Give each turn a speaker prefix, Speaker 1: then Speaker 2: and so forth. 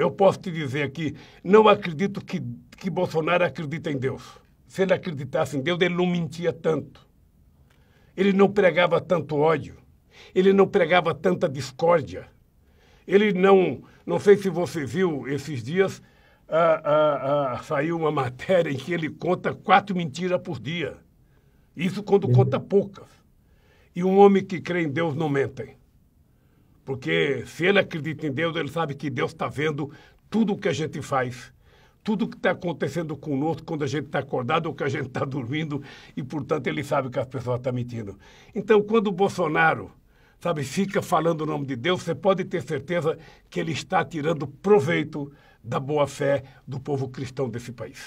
Speaker 1: Eu posso te dizer que não acredito que, que Bolsonaro acredita em Deus. Se ele acreditasse em Deus, ele não mentia tanto. Ele não pregava tanto ódio. Ele não pregava tanta discórdia. Ele não. Não sei se você viu esses dias, ah, ah, ah, saiu uma matéria em que ele conta quatro mentiras por dia. Isso quando conta uhum. poucas. E um homem que crê em Deus não mente. Porque se ele acredita em Deus, ele sabe que Deus está vendo tudo o que a gente faz, tudo o que está acontecendo conosco quando a gente está acordado ou que a gente está dormindo, e portanto ele sabe que as pessoas estão tá mentindo. Então, quando o Bolsonaro, sabe, fica falando o nome de Deus, você pode ter certeza que ele está tirando proveito da boa-fé do povo cristão desse país.